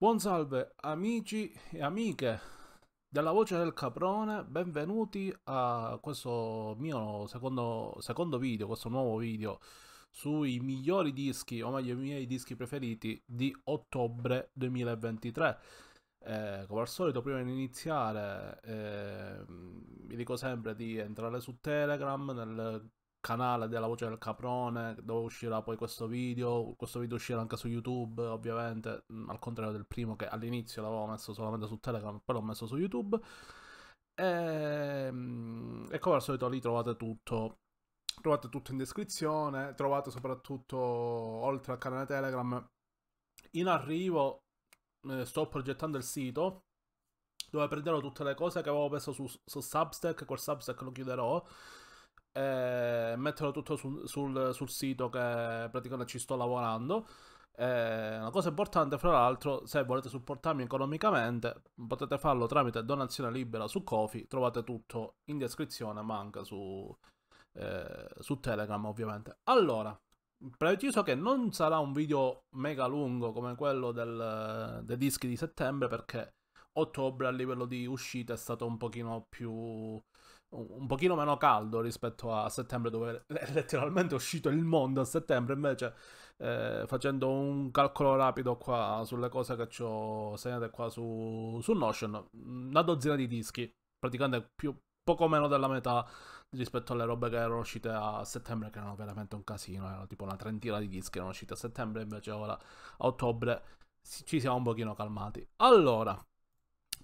Buon salve amici e amiche della voce del caprone, benvenuti a questo mio secondo, secondo video, questo nuovo video sui migliori dischi, o meglio i miei dischi preferiti di ottobre 2023. Eh, come al solito prima di iniziare eh, vi dico sempre di entrare su Telegram nel canale della voce del caprone dove uscirà poi questo video questo video uscirà anche su youtube ovviamente mm, al contrario del primo che all'inizio l'avevo messo solamente su telegram poi l'ho messo su youtube e, ehm, e come al solito lì trovate tutto trovate tutto in descrizione trovate soprattutto oltre al canale telegram in arrivo eh, sto progettando il sito dove prenderò tutte le cose che avevo messo su, su Substack, quel Substack lo chiuderò eh, metterlo tutto sul, sul, sul, sito che praticamente ci sto lavorando. Eh, una cosa importante, fra l'altro, se volete supportarmi economicamente, potete farlo tramite donazione libera su Kofi. Trovate tutto in descrizione, ma anche su, eh, su Telegram, ovviamente. Allora, preciso che non sarà un video mega lungo come quello del, dei dischi di settembre, perché ottobre a livello di uscita è stato un pochino più un pochino meno caldo rispetto a settembre dove è letteralmente uscito il mondo a settembre invece eh, facendo un calcolo rapido qua sulle cose che ho segnate qua su, su, Notion una dozzina di dischi praticamente più, poco meno della metà rispetto alle robe che erano uscite a settembre che erano veramente un casino erano tipo una trentina di dischi che erano uscite a settembre invece ora a ottobre ci siamo un pochino calmati allora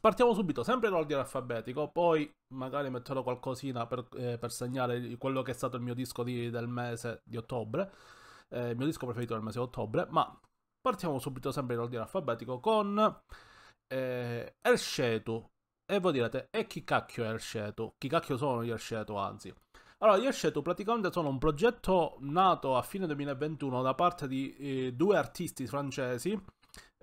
Partiamo subito, sempre in ordine alfabetico, poi magari metterò qualcosina per, eh, per segnare quello che è stato il mio disco di, del mese di ottobre, eh, il mio disco preferito del mese di ottobre, ma partiamo subito sempre in ordine alfabetico con eh, Ershetu. E voi direte, e chi cacchio è Ershetu? Chi cacchio sono gli Ershetu, anzi? Allora, gli Ershetu praticamente sono un progetto nato a fine 2021 da parte di eh, due artisti francesi,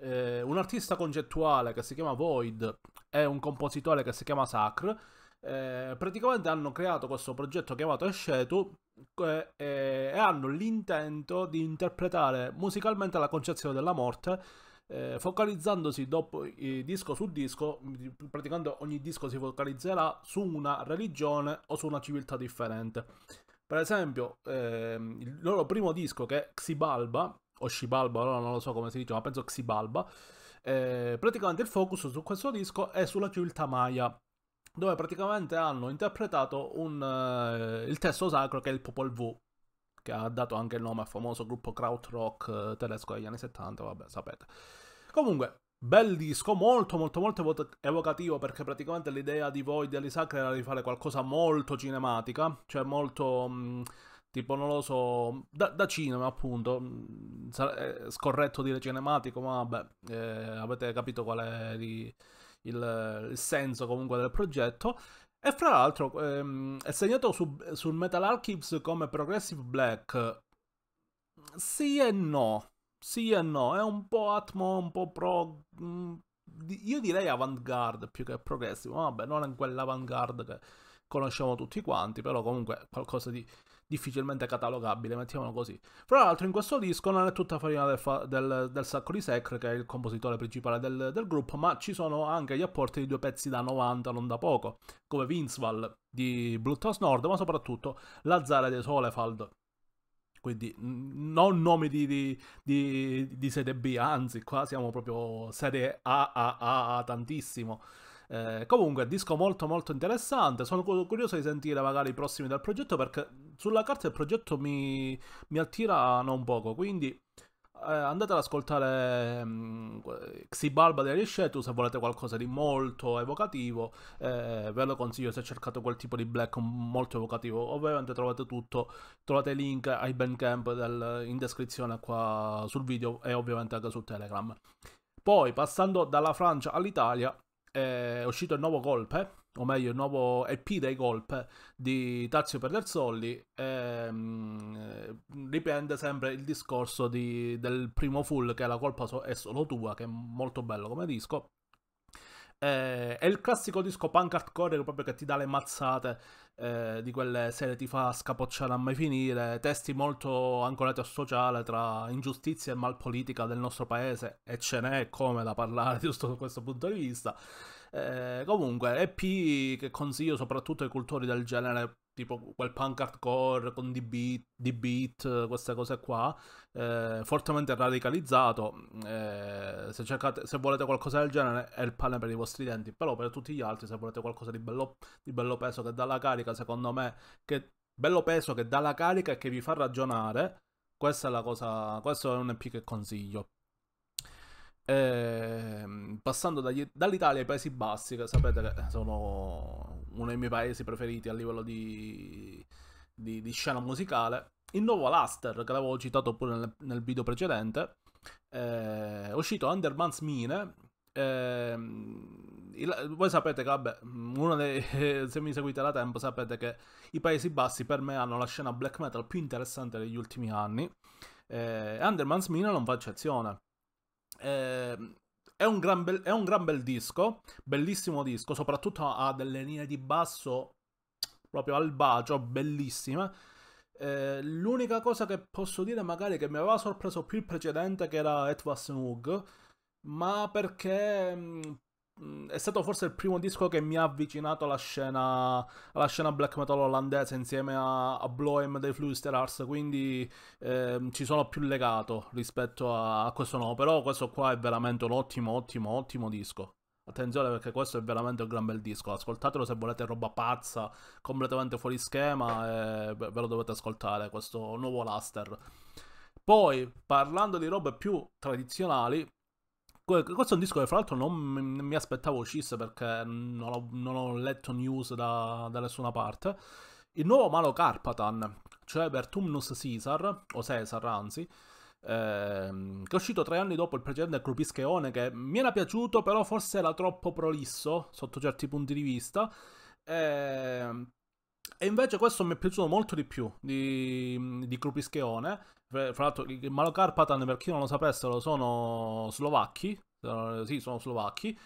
eh, un artista concettuale che si chiama Void e un compositore che si chiama Sacr, eh, praticamente hanno creato questo progetto chiamato Escetu eh, e hanno l'intento di interpretare musicalmente la concezione della morte eh, focalizzandosi dopo, disco su disco, praticamente ogni disco si focalizzerà su una religione o su una civiltà differente. Per esempio, ehm, il loro primo disco che è Xibalba, o Xibalba, allora non lo so come si dice, ma penso Xibalba, eh, praticamente il focus su questo disco è sulla civiltà Maya, dove praticamente hanno interpretato un, eh, il testo sacro che è il Popol Vuh, che ha dato anche il nome al famoso gruppo krautrock eh, tedesco degli anni 70, vabbè, sapete. Comunque, Bel disco, molto molto molto evocativo perché praticamente l'idea di Void e Sacra era di fare qualcosa molto cinematica, cioè molto mh, mm, tipo non lo so, da, da cinema appunto, è mm, eh, scorretto dire cinematico, ma vabbè, eh, avete capito qual è il, il, il, senso comunque del progetto. E fra l'altro ehm, è segnato su, sul Metal Archives come Progressive Black. Sì e no, sì e no, è un po' atmo, un po' pro... Mm, io direi avant-garde più che progressive, vabbè, non è quell'avant-garde che conosciamo tutti quanti, però comunque qualcosa di difficilmente catalogabile, mettiamolo così. Fra l'altro in questo disco non è tutta farina del, fa- del, del sacco di Secre, che è il compositore principale del, del, gruppo, ma ci sono anche gli apporti di due pezzi da 90, non da poco, come Vinceval di Bluetooth Nord, ma soprattutto Lazzare de Solefald. Quindi non nomi di, di, di, di serie B, anzi qua siamo proprio sede A, A, A, A tantissimo. Eh, comunque, disco molto molto interessante. Sono curioso di sentire magari i prossimi del progetto perché sulla carta il progetto mi, mi attira non poco. Quindi eh, andate ad ascoltare mh, mm, Xibalba degli Shadow se volete qualcosa di molto evocativo. Eh, ve lo consiglio se cercate quel tipo di black molto evocativo. Ovviamente trovate tutto, trovate i link ai bandcamp del, in descrizione qua sul video e ovviamente anche su Telegram. Poi, passando dalla Francia all'Italia, è uscito il nuovo golpe, o meglio il nuovo EP dei golpe di Tazio Pederzolli, ehm, riprende sempre il discorso di, del primo full che la colpa so, è solo tua, che è molto bello come disco, eh, è il classico disco punk hardcore proprio che ti dà le mazzate eh, di quelle serie ti fa scapocciare a mai finire, testi molto ancorati al sociale tra ingiustizia e malpolitica del nostro paese e ce n'è come da parlare giusto da questo punto di vista. Eh, comunque, EP che consiglio soprattutto ai cultori del genere tipo quel punk hardcore con The Beat, The beat queste cose qua, eh, fortemente radicalizzato. Eh, se, cercate, se, volete qualcosa del genere è il pane per i vostri denti, però per tutti gli altri se volete qualcosa di bello, di bello peso che dà la carica, secondo me, che bello peso che dà la carica e che vi fa ragionare, questa è la cosa, questo è un EP che consiglio. Eh, passando dagli, dall'Italia ai Paesi Bassi, che sapete che sono uno dei miei paesi preferiti a livello di, di, di scena musicale. Il nuovo Alastair, che l'avevo citato pure nel, nel video precedente, eh, è uscito Underman's Mine. Eh, il, voi sapete che, vabbè, dei, se mi seguite da tempo, sapete che i Paesi Bassi per me hanno la scena black metal più interessante degli ultimi anni. Eh, Underman's Mine non fa eccezione. Eh, è un, gran bel, è un gran bel disco, bellissimo disco, soprattutto ha delle linee di basso proprio al bacio, bellissime. Eh, l'unica cosa che posso dire magari che mi aveva sorpreso più il precedente che era Etwas Nug, ma perché mm, Mm, è stato forse il primo disco che mi ha avvicinato alla scena, alla scena black metal olandese insieme a, a Bloem dei Flusterars, quindi eh, ci sono più legato rispetto a, a, questo nuovo, però questo qua è veramente un ottimo, ottimo, ottimo disco. Attenzione perché questo è veramente un gran bel disco, ascoltatelo se volete roba pazza, completamente fuori schema, e, ve lo dovete ascoltare questo nuovo Laster. Poi, parlando di robe più tradizionali, questo è un disco che fra l'altro non mi aspettavo uscisse perché non ho, letto news da, da, nessuna parte. Il nuovo Malo Carpatan, cioè Bertumnus Caesar, o Cesar anzi, ehm, che è uscito tre anni dopo il precedente Crupischeone che mi era piaciuto però forse era troppo prolisso sotto certi punti di vista. Ehm, e invece questo mi è piaciuto molto di più di, di Crupischeone fra l'altro, i Malokarpatan, per chi non lo sapesse, sono slovacchi. Eh, sì, sono slovacchi.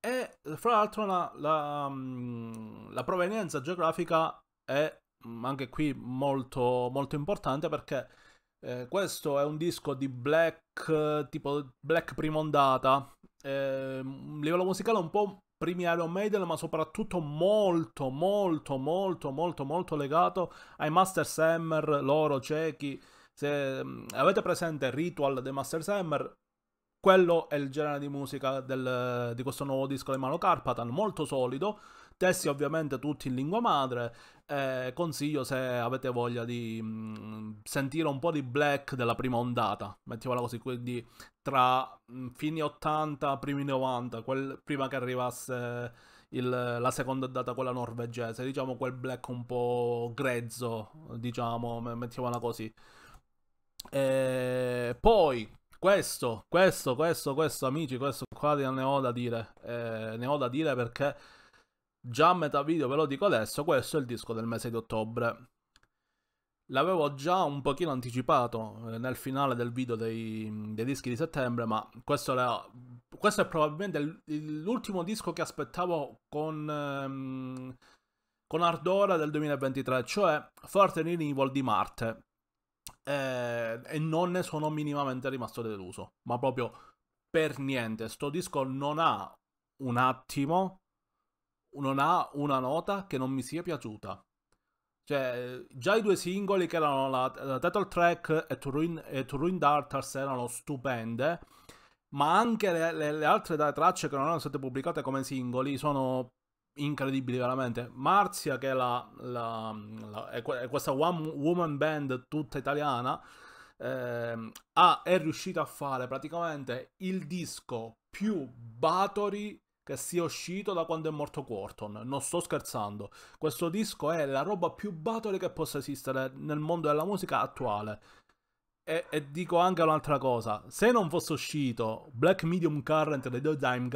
E fra l'altro la, la, mm, la provenienza geografica è mm, anche qui molto, molto importante perché eh, questo è un disco di black, tipo black primondata, eh, livello musicale un po' primi Iron Maiden, ma soprattutto molto, molto, molto, molto, molto legato ai Master Sammer, loro Cechi, se mm, avete presente Ritual The Master Hammer, quello è il genere di musica del, di questo nuovo disco di Mano Carpatan, molto solido, testi ovviamente tutti in lingua madre, eh, consiglio se avete voglia di mh, mm, sentire un po' di black della prima ondata, mettiamola così, quindi tra mh, mm, fine 80, primi 90, quel, prima che arrivasse il, la seconda data quella norvegese, diciamo quel black un po' grezzo, diciamo, mettiamola così. Eh, poi, questo, questo, questo, questo, amici, questo qua ne ho da dire. Eh, ne ho da dire perché già a metà video ve lo dico adesso, questo è il disco del mese di ottobre. L'avevo già un pochino anticipato eh, nel finale del video dei, dei dischi di settembre, ma questo, era, questo è probabilmente l'ultimo disco che aspettavo con, ehm, con ardore del 2023, cioè Forte Evil di Marte eh, e non ne sono minimamente rimasto deluso, ma proprio per niente. Sto disco non ha un attimo, non ha una nota che non mi sia piaciuta. Cioè, già i due singoli che erano la, la title track e To Ruin, e to Ruin Dartars erano stupende, ma anche le, le, le altre tracce che non erano state pubblicate come singoli sono incredibili veramente. Marzia, che è, la, la, la, è questa one woman band tutta italiana, eh, ha, è riuscita a fare praticamente il disco più Batori che sia uscito da quando è morto Quarton. Non sto scherzando. Questo disco è la roba più Batori che possa esistere nel mondo della musica attuale. E, e, dico anche un'altra cosa, se non fosse uscito Black Medium Current dei The Dime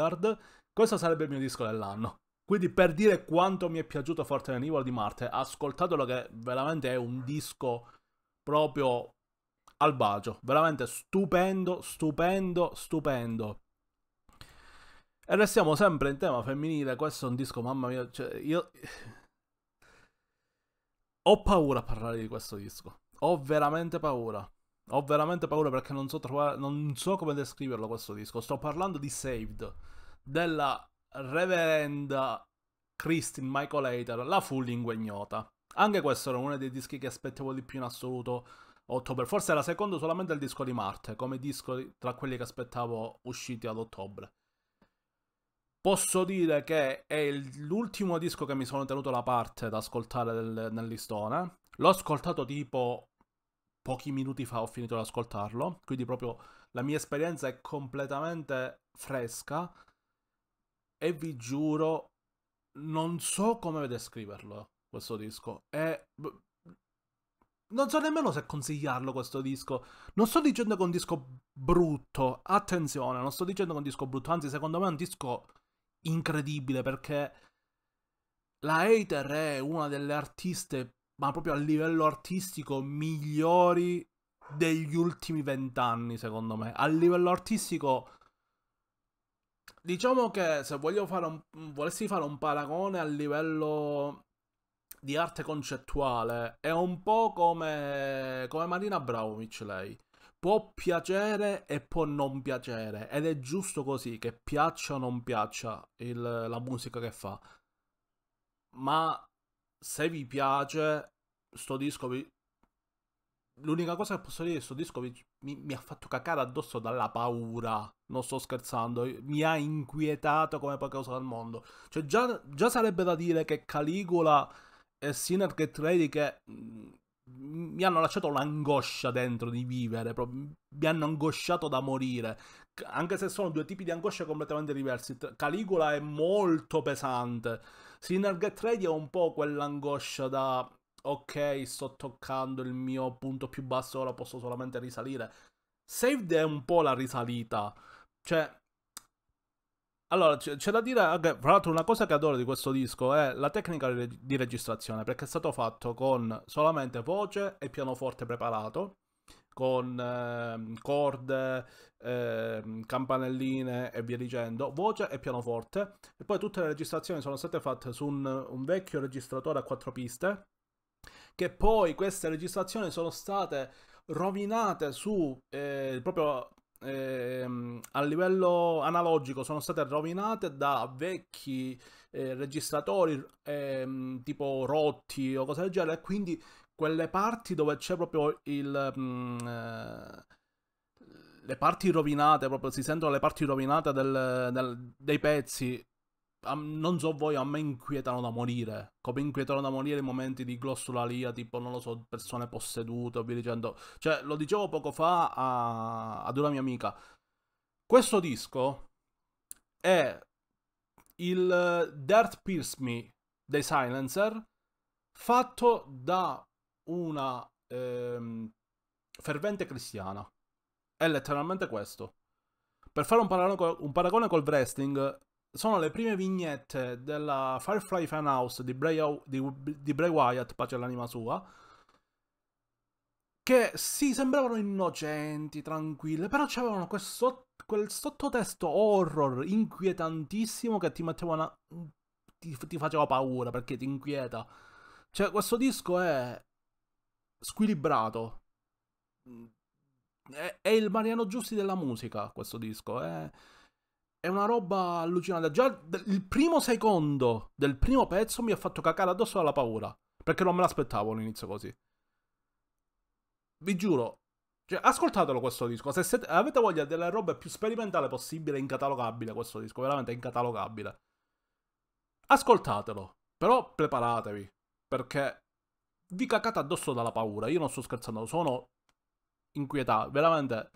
questo sarebbe il mio disco dell'anno. Quindi per dire quanto mi è piaciuto Forte Animal di Marte, ascoltatelo che veramente è un disco proprio al bacio, veramente stupendo, stupendo, stupendo. E restiamo sempre in tema femminile, questo è un disco, mamma mia, cioè io... Ho paura a parlare di questo disco, ho veramente paura. Ho veramente paura perché non so, trovare, non so come descriverlo questo disco. Sto parlando di Saved, della Reverenda Christine Michael Hater, La full lingua ignota. Anche questo era uno dei dischi che aspettavo di più in assoluto ottobre. Forse era secondo solamente al disco di Marte, come disco tra quelli che aspettavo usciti ad ottobre. Posso dire che è l'ultimo disco che mi sono tenuto la parte da ascoltare del, nel listone. L'ho ascoltato tipo pochi minuti fa, ho finito di ascoltarlo, quindi proprio la mia esperienza è completamente fresca e vi giuro, non so come descriverlo questo disco. È... Non so nemmeno se consigliarlo questo disco. Non sto dicendo che è un disco brutto, attenzione, non sto dicendo che è un disco brutto, anzi secondo me è un disco incredibile perché la Hater è una delle artiste, ma proprio a livello artistico, migliori degli ultimi vent'anni secondo me. A livello artistico diciamo che se fare un, volessi fare un paragone a livello di arte concettuale, è un po' come, come Marina Abramovic lei. Può piacere e può non piacere, ed è giusto così, che piaccia o non piaccia il, la musica che fa. Ma se vi piace, sto disco vi... L'unica cosa che posso dire è che sto disco vi, mi, mi, ha fatto cacare addosso dalla paura. Non sto scherzando, mi ha inquietato come poche cose al mondo. Cioè, già, già, sarebbe da dire che Caligula e Sinner che Trady che mm, mi hanno lasciato l'angoscia dentro di vivere, mi hanno angosciato da morire, anche se sono due tipi di angoscia completamente diversi. Caligula è molto pesante, Sinner Get Ready è un po' quell'angoscia da ok, sto toccando il mio punto più basso, ora posso solamente risalire. Saved è un po' la risalita. Cioè, allora, c'è da dire, anche, fra l'altro una cosa che adoro di questo disco è la tecnica di registrazione, perché è stato fatto con solamente voce e pianoforte preparato, con eh, corde, eh, campanelline e via dicendo, voce e pianoforte, e poi tutte le registrazioni sono state fatte su un, un vecchio registratore a quattro piste, che poi queste registrazioni sono state rovinate su eh, proprio eh, a livello analogico sono state rovinate da vecchi eh, registratori eh, tipo rotti o cose del genere quindi quelle parti dove c'è proprio il mh, mm, eh, le parti rovinate proprio si sentono le parti rovinate del, del, dei pezzi Um, non so voi, a me inquietano da morire. Come inquietano da morire i momenti di glossolalia, tipo, non lo so, persone possedute o via dicendo. Cioè, lo dicevo poco fa a, ad una mia amica. Questo disco è il eh, Dirt Pierce Me dei Silencer fatto da una ehm, fervente cristiana. È letteralmente questo. Per fare un paragone, un paragone col wrestling, sono le prime vignette della Firefly Fanhouse di Bray, di, di Bray Wyatt, pace all'anima sua, che sì, sembravano innocenti, tranquille, però c'avevano quel sottotesto horror inquietantissimo che ti metteva una... ti, ti faceva paura perché ti inquieta. Cioè, questo disco è squilibrato. È, è il Mariano Giusti della musica, questo disco. È eh è una roba allucinante. Già il primo secondo del primo pezzo mi ha fatto cacare addosso dalla paura. Perché non me l'aspettavo all'inizio così. Vi giuro. Cioè, ascoltatelo questo disco. Se siete, avete voglia della roba più sperimentale possibile, incatalogabile questo disco. Veramente incatalogabile. Ascoltatelo. Però preparatevi. Perché vi cacate addosso dalla paura. Io non sto scherzando. Sono inquietato. Veramente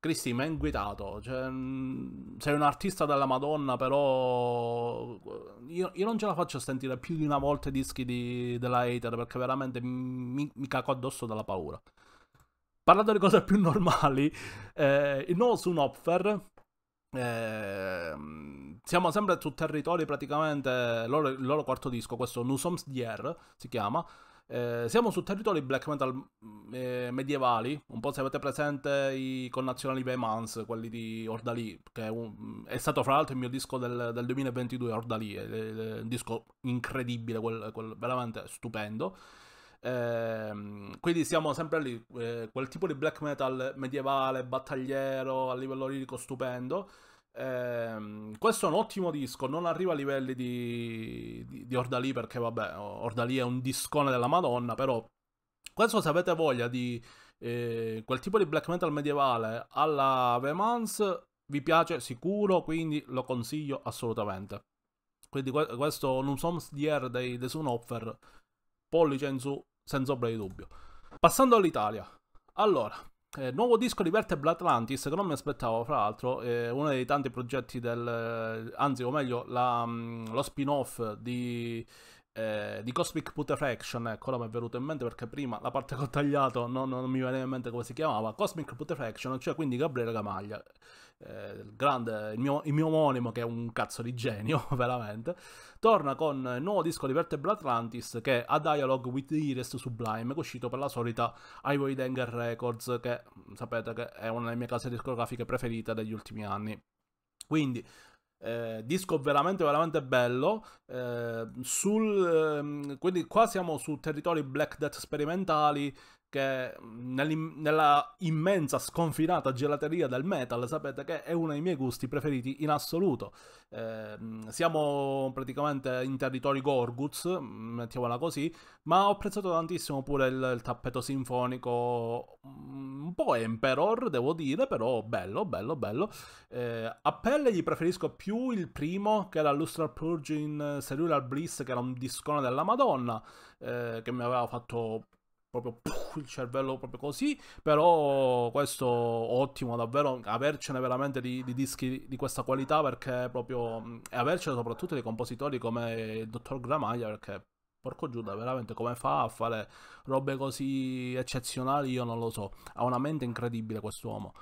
Cristi mi ha inquietato, cioè, mm, sei un artista della Madonna, però eh, io, io, non ce la faccio a sentire più di una volta i dischi di, della hater perché veramente mi, mi caco addosso dalla paura. Parlando di cose più normali, eh, il nuovo Sunoffer, eh, siamo sempre su territori praticamente, il loro, loro quarto disco, questo Nusom's Dier si chiama, eh, siamo su territori black metal mm, eh, medievali, un po' se avete presente i connazionali Vemans, quelli di Ordalì, che è, un, mm, è, stato fra l'altro il mio disco del, del 2022, Ordalì, è, è, un disco incredibile, quel, quel, veramente stupendo. Eh, quindi siamo sempre lì, eh, quel tipo di black metal medievale, battagliero, a livello lirico stupendo. Ehm, questo è un ottimo disco, non arriva a livelli di, di, di Ordalì perché vabbè, Ordalì è un discone della Madonna, però questo se avete voglia di eh, quel tipo di black metal medievale alla Vemans vi piace sicuro, quindi lo consiglio assolutamente. Quindi questo non Soms Dier dei The Sun Offer, pollice in su, senza ombra di dubbio. Passando all'Italia. Allora, eh, nuovo disco di Vertebra Atlantis che non mi aspettavo, fra l'altro, eh, uno dei tanti progetti del... anzi, o meglio, la, mm, lo spin-off di, eh, di, Cosmic Putrefaction, ecco, ora mi è venuto in mente perché prima la parte che ho tagliato non, non mi veniva in mente come si chiamava, Cosmic Putrefaction, cioè quindi Gabriele Gamaglia eh, il, grande, il, mio, il mio omonimo che è un cazzo di genio, veramente, torna con il nuovo disco di Vertebra Atlantis che è A Dialogue with the Iris Sublime, uscito per la solita Ivory Danger Records, che mm, sapete che è una delle mie case discografiche preferite degli ultimi anni. Quindi, eh, disco veramente veramente bello eh, sul, eh, quindi qua siamo su territori black death sperimentali che mm, nella immensa sconfinata gelateria del metal sapete che è uno dei miei gusti preferiti in assoluto eh, siamo praticamente in territori Gorguts mm, mettiamola così ma ho apprezzato tantissimo pure il, il tappeto sinfonico mm, un po' emperor devo dire però bello bello bello eh, a pelle gli preferisco più il primo che era Lustral Purge in eh, Cellular Bliss che era un discone della madonna eh, che mi aveva fatto proprio puff, il cervello proprio così però questo ottimo davvero avercene veramente di, di, dischi di questa qualità perché proprio e avercene soprattutto dei compositori come il dottor Gramaglia perché porco Giuda veramente come fa a fare robe così eccezionali io non lo so ha una mente incredibile quest'uomo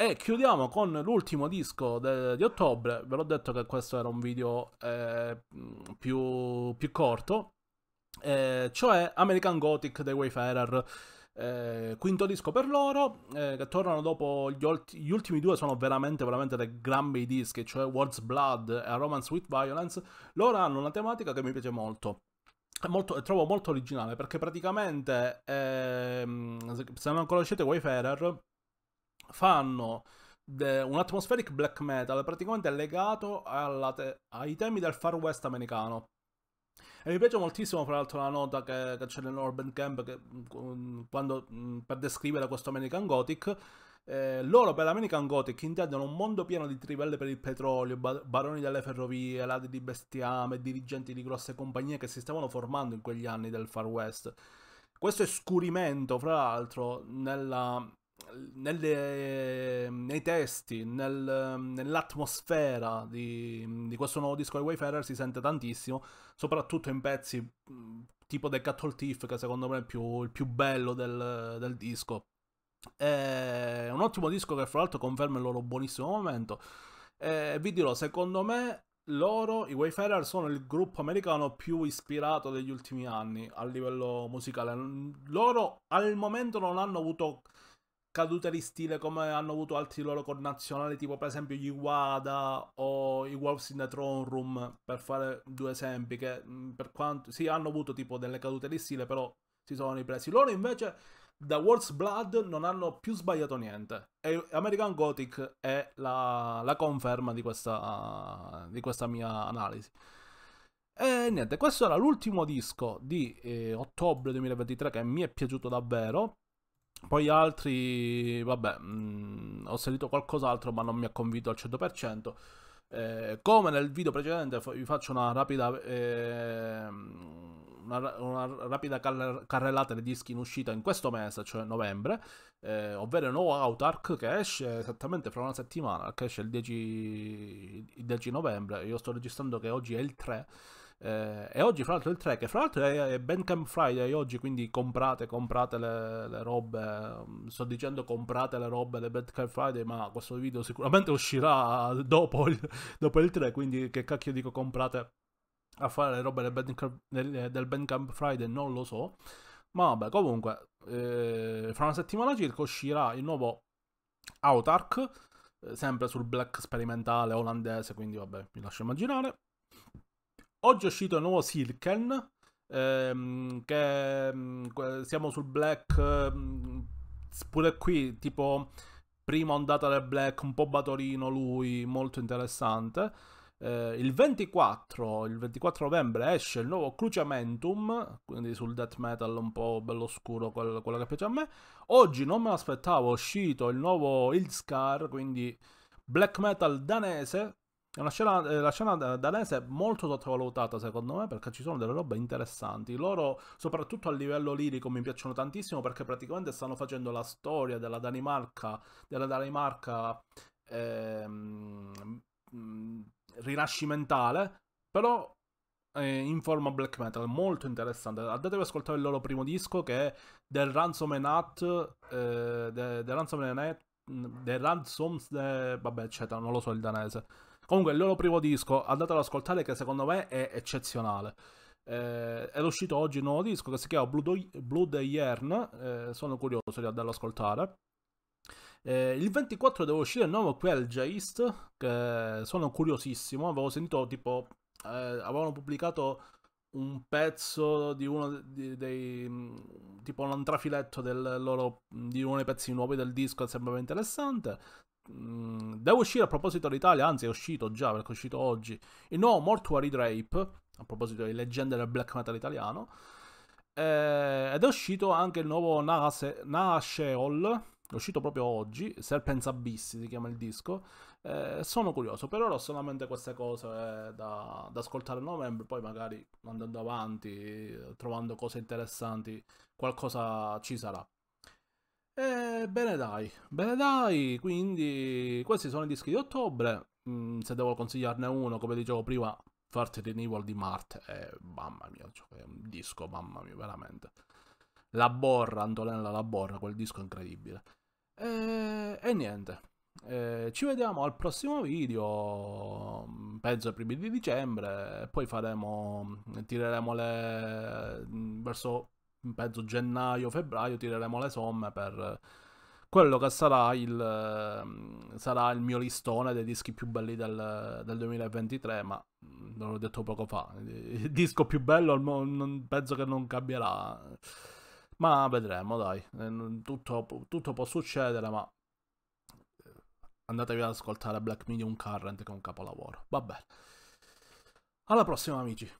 e chiudiamo con l'ultimo disco di ottobre, ve l'ho detto che questo era un video eh, più, più corto, eh, cioè American Gothic dei Wayfarer. Eh, quinto disco per loro, eh, che tornano dopo gli, ulti gli, ultimi due sono veramente, veramente dei grandi dischi, cioè World's Blood e A Romance with Violence. Loro hanno una tematica che mi piace molto. Molto, trovo molto originale perché praticamente ehm, se non conoscete Wayfarer fanno un atmospheric black metal praticamente legato te ai temi del far west americano e mi piace moltissimo, fra l'altro, la nota che, che c'è nel loro bandcamp che, mm, mm, quando, mm, per descrivere questo American Gothic. Eh, loro per l'American Gothic intendono un mondo pieno di trivelle per il petrolio, baroni delle ferrovie, ladri di bestiame, dirigenti di grosse compagnie che si stavano formando in quegli anni del Far West. Questo escurimento, fra l'altro, nella, nelle, nei testi, nel, nell'atmosfera di, di, questo nuovo disco di Wayfarer si sente tantissimo, soprattutto in pezzi tipo The Cattle Thief, che secondo me è più, il più bello del, del disco. È un ottimo disco che fra l'altro conferma il loro buonissimo momento. E vi dirò, secondo me loro, i Wayfarer, sono il gruppo americano più ispirato degli ultimi anni a livello musicale. Loro al momento non hanno avuto cadute di stile come hanno avuto altri loro connazionali, tipo per esempio gli Wada o i Wolves in the Throne Room, per fare due esempi, che mm, per quanto... sì, hanno avuto tipo delle cadute di stile, però si sono ripresi. Loro invece da World's Blood non hanno più sbagliato niente. E American Gothic è la, la conferma di questa, di questa mia analisi. E niente, questo era l'ultimo disco di eh, ottobre 2023 che mi è piaciuto davvero. Poi altri, vabbè, mh, mm, ho sentito qualcos'altro ma non mi ha convinto al 100%. Eh, come nel video precedente vi faccio una rapida, eh, una, una rapida carrellata dei dischi in uscita in questo mese, cioè novembre, eh, ovvero il nuovo Autark che esce esattamente fra una settimana, che esce il 10, il 10 novembre, io sto registrando che oggi è il 3, eh, e oggi, fra l'altro, il 3, che fra l'altro è, è Bandcamp Friday oggi, quindi comprate, comprate le, le, robe. Mm, sto dicendo comprate le robe, le Bandcamp Friday, ma questo video sicuramente uscirà dopo il, dopo il 3, quindi che cacchio dico comprate a fare le robe del Bandcamp, del, del Bandcamp Friday, non lo so. Ma vabbè, comunque, eh, fra una settimana circa uscirà il nuovo Autark, eh, sempre sul black sperimentale olandese, quindi vabbè, vi lascio immaginare. Oggi è uscito il nuovo Silken, ehm, che mm, siamo sul Black, mm, pure qui tipo prima ondata del Black, un po' batorino lui, molto interessante. Eh, il, 24, il 24 novembre esce il nuovo Cruciamentum, quindi sul death metal un po' bello scuro, quello, quello che piace a me. Oggi non me l'aspettavo, è uscito il nuovo Ildscar, quindi black metal danese, è una scena, eh, la scena danese è molto sottovalutata secondo me perché ci sono delle robe interessanti. Loro, soprattutto a livello lirico, mi piacciono tantissimo perché praticamente stanno facendo la storia della Danimarca, della Danimarca ehm, mm, rinascimentale, però eh, in forma black metal, molto interessante. Andatevi ad ascoltare il loro primo disco che è The eh, mm, Ransom and Hat, eh, The, The Ransom and Hat, The Ransoms, the... vabbè eccetera, non lo so il danese. Comunque il loro primo disco, andate ad ascoltare che secondo me è eccezionale. Eh, è uscito oggi un nuovo disco che si chiama Blood and Yarn, eh, sono curioso di andarlo ad ascoltare. Eh, il 24 deve uscire il nuovo Quel East, che sono curiosissimo, avevo sentito tipo, eh, avevano pubblicato un pezzo di uno dei, dei mm, tipo un trafiletto del loro, di uno dei pezzi nuovi del disco sembrava interessante Devo uscire a proposito dell'Italia, anzi è uscito già perché è uscito oggi, il nuovo Mortuary Drape, a proposito di leggende del black metal italiano, eh, ed è uscito anche il nuovo Naha Sheol, è uscito proprio oggi, Serpents Abissi si chiama il disco, eh, sono curioso, per ora ho solamente queste cose eh, da, da, ascoltare a novembre, poi magari andando avanti, trovando cose interessanti, qualcosa ci sarà. Ebbene eh, dai, bene dai, quindi questi sono i dischi di ottobre, mm, se devo consigliarne uno, come dicevo prima, First Renewal di Marte, eh, mamma mia, cioè, è un disco, mamma mia, veramente. La Borra, Antonella La Borra, quel disco incredibile. E, eh, e niente, eh, ci vediamo al prossimo video, mm, penso ai primi di dicembre, poi faremo, tireremo le, mm, verso penso gennaio, febbraio tireremo le somme per quello che sarà il, eh, sarà il mio listone dei dischi più belli del, del 2023, ma mm, l'ho detto poco fa, il disco più bello non, penso che non cambierà, ma vedremo dai, eh, tutto, tutto può succedere, ma eh, andatevi ad ascoltare Black Medium Current che è un capolavoro, va bene. Alla prossima amici!